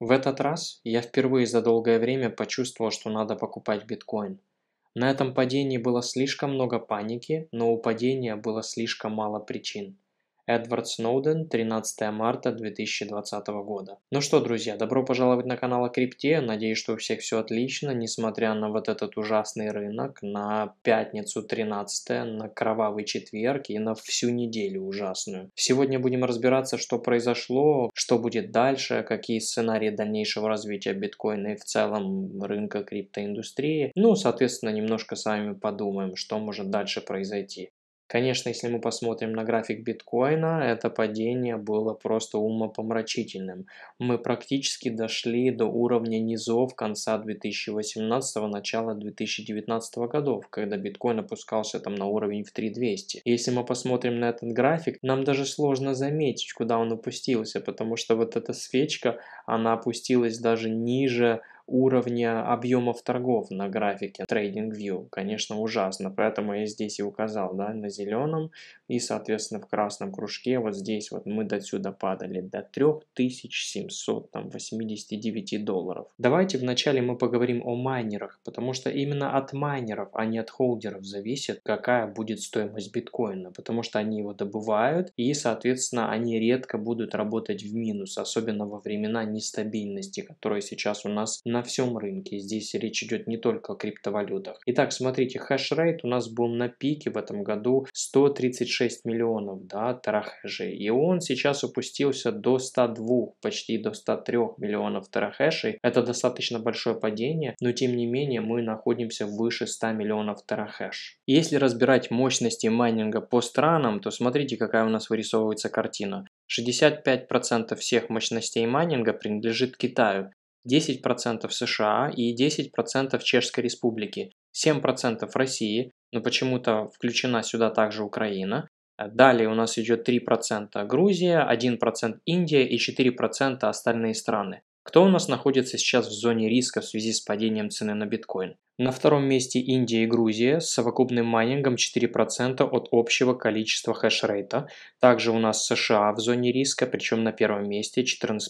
В этот раз я впервые за долгое время почувствовал, что надо покупать биткоин. На этом падении было слишком много паники, но у падения было слишком мало причин. Эдвард Сноуден, 13 марта 2020 года. Ну что, друзья, добро пожаловать на канал о крипте. Надеюсь, что у всех все отлично, несмотря на вот этот ужасный рынок, на пятницу 13, на кровавый четверг и на всю неделю ужасную. Сегодня будем разбираться, что произошло, что будет дальше, какие сценарии дальнейшего развития биткоина и в целом рынка криптоиндустрии. Ну, соответственно, немножко с вами подумаем, что может дальше произойти. Конечно, если мы посмотрим на график биткоина, это падение было просто умопомрачительным. Мы практически дошли до уровня низов конца 2018 начала 2019 годов, когда биткоин опускался там на уровень в 3200. Если мы посмотрим на этот график, нам даже сложно заметить, куда он опустился, потому что вот эта свечка, она опустилась даже ниже уровня объемов торгов на графике TradingView, конечно, ужасно, поэтому я здесь и указал да, на зеленом, и, соответственно, в красном кружке вот здесь вот мы до сюда падали до 3789 долларов. Давайте вначале мы поговорим о майнерах, потому что именно от майнеров, а не от холдеров зависит, какая будет стоимость биткоина, потому что они его добывают и, соответственно, они редко будут работать в минус, особенно во времена нестабильности, которые сейчас у нас на всем рынке. Здесь речь идет не только о криптовалютах. Итак, смотрите, хешрейт у нас был на пике в этом году 136 36 миллионов да, тарахэшей. И он сейчас упустился до 102, почти до 103 миллионов тарахэшей. Это достаточно большое падение, но тем не менее мы находимся выше 100 миллионов тарахэш. Если разбирать мощности майнинга по странам, то смотрите, какая у нас вырисовывается картина. 65% всех мощностей майнинга принадлежит Китаю, 10% США и 10% Чешской Республики, 7% России, но почему-то включена сюда также Украина. Далее у нас идет 3% Грузия, 1% Индия и 4% остальные страны. Кто у нас находится сейчас в зоне риска в связи с падением цены на биткоин? На втором месте Индия и Грузия с совокупным майнингом 4% от общего количества хэшрейта. Также у нас США в зоне риска, причем на первом месте 14%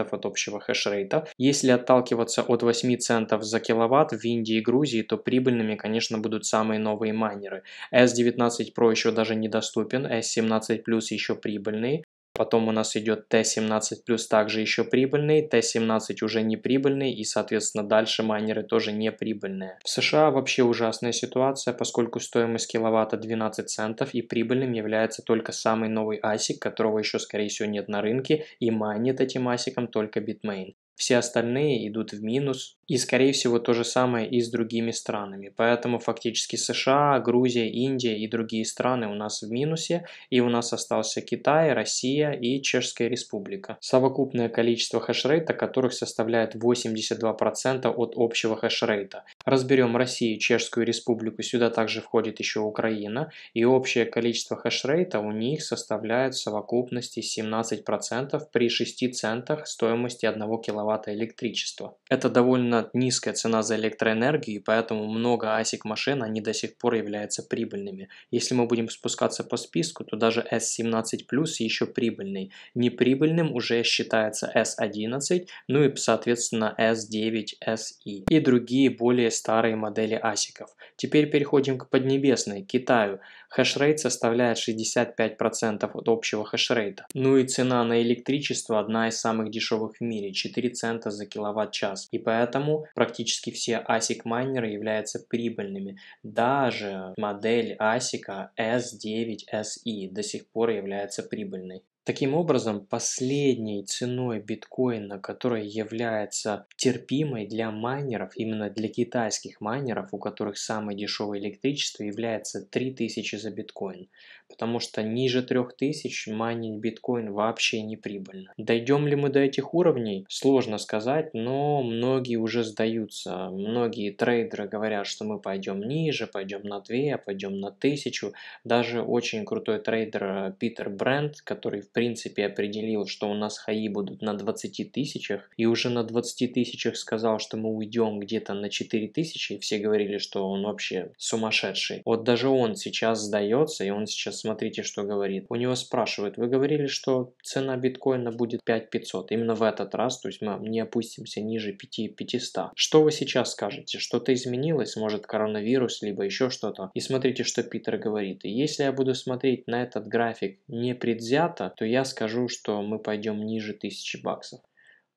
от общего хэшрейта. Если отталкиваться от 8 центов за киловатт в Индии и Грузии, то прибыльными, конечно, будут самые новые майнеры. S19 Pro еще даже недоступен, S17 Plus еще прибыльный, Потом у нас идет Т17 плюс также еще прибыльный, Т17 уже не прибыльный и, соответственно, дальше майнеры тоже не прибыльные. В США вообще ужасная ситуация, поскольку стоимость киловатта 12 центов и прибыльным является только самый новый ASIC, которого еще, скорее всего, нет на рынке, и майнит этим ASIC только Bitmain все остальные идут в минус. И, скорее всего, то же самое и с другими странами. Поэтому фактически США, Грузия, Индия и другие страны у нас в минусе. И у нас остался Китай, Россия и Чешская Республика. Совокупное количество хэшрейта, которых составляет 82% от общего хэшрейта. Разберем Россию, Чешскую Республику, сюда также входит еще Украина. И общее количество хэшрейта у них составляет в совокупности 17% при 6 центах стоимости 1 кВт киловатта электричества. Это довольно низкая цена за электроэнергию, и поэтому много ASIC машин они до сих пор являются прибыльными. Если мы будем спускаться по списку, то даже S17 Plus еще прибыльный. Неприбыльным уже считается S11, ну и соответственно S9, SE и другие более старые модели асиков. Теперь переходим к Поднебесной, Китаю. Хешрейт составляет 65% от общего хешрейта. Ну и цена на электричество одна из самых дешевых в мире – 4 цента за киловатт-час. И поэтому практически все ASIC-майнеры являются прибыльными. Даже модель ASIC S9SE до сих пор является прибыльной. Таким образом, последней ценой биткоина, которая является терпимой для майнеров, именно для китайских майнеров, у которых самое дешевое электричество, является 3000 за биткоин. Потому что ниже 3000 майнить биткоин вообще не прибыльно. Дойдем ли мы до этих уровней? Сложно сказать, но многие уже сдаются. Многие трейдеры говорят, что мы пойдем ниже, пойдем на 2, пойдем на 1000. Даже очень крутой трейдер э, Питер Бренд, который в принципе определил, что у нас хаи будут на 20 тысячах, и уже на 20 тысячах сказал, что мы уйдем где-то на 4 тысячи, все говорили, что он вообще сумасшедший. Вот даже он сейчас сдается, и он сейчас, смотрите, что говорит. У него спрашивают, вы говорили, что цена биткоина будет 5500, именно в этот раз, то есть мы не опустимся ниже 5500. Что вы сейчас скажете? Что-то изменилось? Может коронавирус, либо еще что-то? И смотрите, что Питер говорит. Если я буду смотреть на этот график не непредвзято, то я скажу, что мы пойдем ниже тысячи баксов.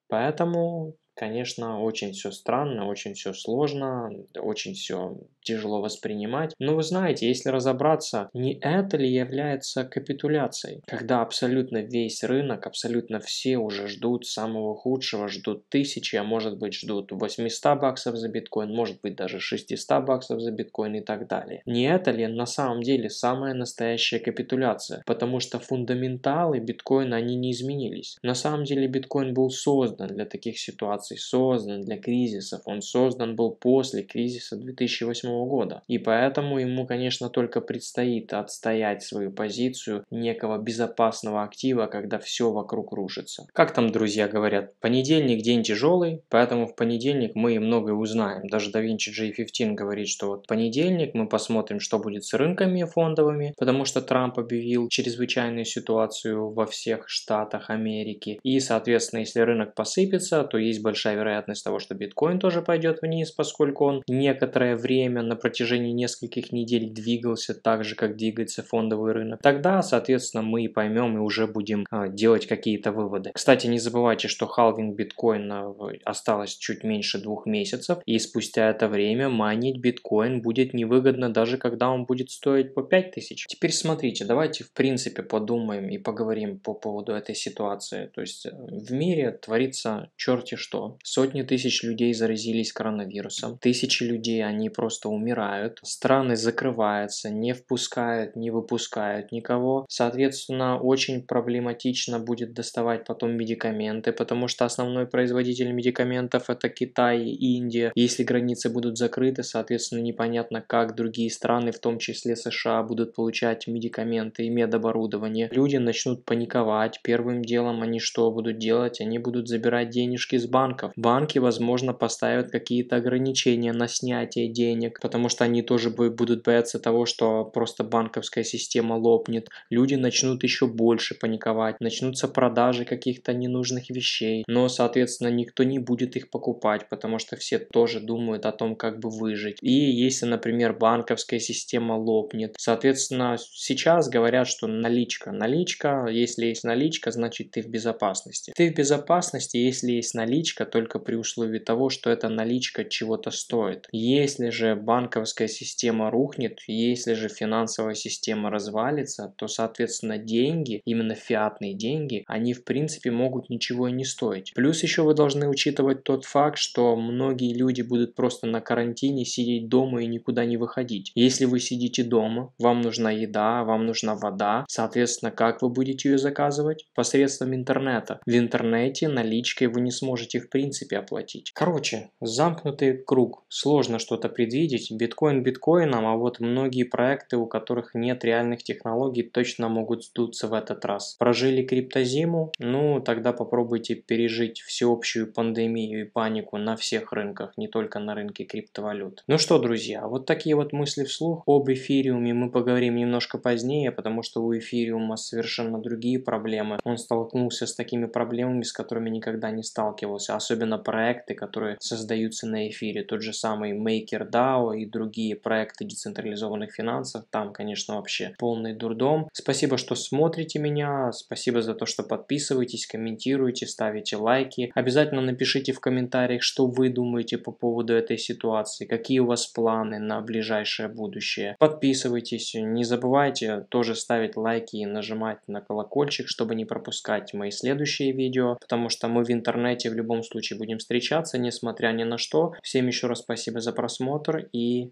Поэтому Конечно, очень все странно, очень все сложно, очень все тяжело воспринимать. Но вы знаете, если разобраться, не это ли является капитуляцией, когда абсолютно весь рынок, абсолютно все уже ждут самого худшего, ждут тысячи, а может быть ждут 800 баксов за биткоин, может быть даже 600 баксов за биткоин и так далее. Не это ли на самом деле самая настоящая капитуляция? Потому что фундаменталы биткоина, они не изменились. На самом деле биткоин был создан для таких ситуаций, ситуаций создан для кризисов, он создан был после кризиса 2008 года. И поэтому ему, конечно, только предстоит отстоять свою позицию некого безопасного актива, когда все вокруг рушится. Как там друзья говорят, понедельник день тяжелый, поэтому в понедельник мы и многое узнаем. Даже DaVinci J15 говорит, что вот понедельник мы посмотрим, что будет с рынками фондовыми, потому что Трамп объявил чрезвычайную ситуацию во всех штатах Америки. И, соответственно, если рынок посыпется, то есть большая большая вероятность того, что биткоин тоже пойдет вниз, поскольку он некоторое время на протяжении нескольких недель двигался так же, как двигается фондовый рынок. Тогда, соответственно, мы и поймем и уже будем а, делать какие-то выводы. Кстати, не забывайте, что халвинг биткоина осталось чуть меньше двух месяцев, и спустя это время майнить биткоин будет невыгодно даже когда он будет стоить по 5000. Теперь смотрите, давайте в принципе подумаем и поговорим по поводу этой ситуации. То есть э, в мире творится черти что что сотни тысяч людей заразились коронавирусом, тысячи людей, они просто умирают, страны закрываются, не впускают, не выпускают никого, соответственно, очень проблематично будет доставать потом медикаменты, потому что основной производитель медикаментов это Китай и Индия. Если границы будут закрыты, соответственно, непонятно, как другие страны, в том числе США, будут получать медикаменты и медоборудование. Люди начнут паниковать, первым делом они что будут делать? Они будут забирать денежки с банка, банков. Банки, возможно, поставят какие-то ограничения на снятие денег, потому что они тоже будут бояться того, что просто банковская система лопнет. Люди начнут еще больше паниковать, начнутся продажи каких-то ненужных вещей, но, соответственно, никто не будет их покупать, потому что все тоже думают о том, как бы выжить. И если, например, банковская система лопнет, соответственно, сейчас говорят, что наличка, наличка, если есть наличка, значит ты в безопасности. Ты в безопасности, если есть наличка, наличка только при условии того, что эта наличка чего-то стоит. Если же банковская система рухнет, если же финансовая система развалится, то, соответственно, деньги, именно фиатные деньги, они в принципе могут ничего и не стоить. Плюс еще вы должны учитывать тот факт, что многие люди будут просто на карантине сидеть дома и никуда не выходить. Если вы сидите дома, вам нужна еда, вам нужна вода, соответственно, как вы будете ее заказывать? Посредством интернета. В интернете наличкой вы не сможете их принципе оплатить. Короче, замкнутый круг. Сложно что-то предвидеть. Биткоин биткоином, а вот многие проекты, у которых нет реальных технологий, точно могут сдуться в этот раз. Прожили криптозиму? Ну, тогда попробуйте пережить всеобщую пандемию и панику на всех рынках, не только на рынке криптовалют. Ну что, друзья, вот такие вот мысли вслух. Об эфириуме мы поговорим немножко позднее, потому что у эфириума совершенно другие проблемы. Он столкнулся с такими проблемами, с которыми никогда не сталкивался, особенно проекты, которые создаются на эфире, тот же самый MakerDAO и другие проекты децентрализованных финансов, там, конечно, вообще полный дурдом. Спасибо, что смотрите меня, спасибо за то, что подписываетесь, комментируете, ставите лайки. Обязательно напишите в комментариях, что вы думаете по поводу этой ситуации, какие у вас планы на ближайшее будущее. Подписывайтесь, не забывайте тоже ставить лайки и нажимать на колокольчик, чтобы не пропускать мои следующие видео, потому что мы в интернете в любом случае случае будем встречаться, несмотря ни на что. Всем еще раз спасибо за просмотр и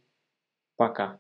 пока.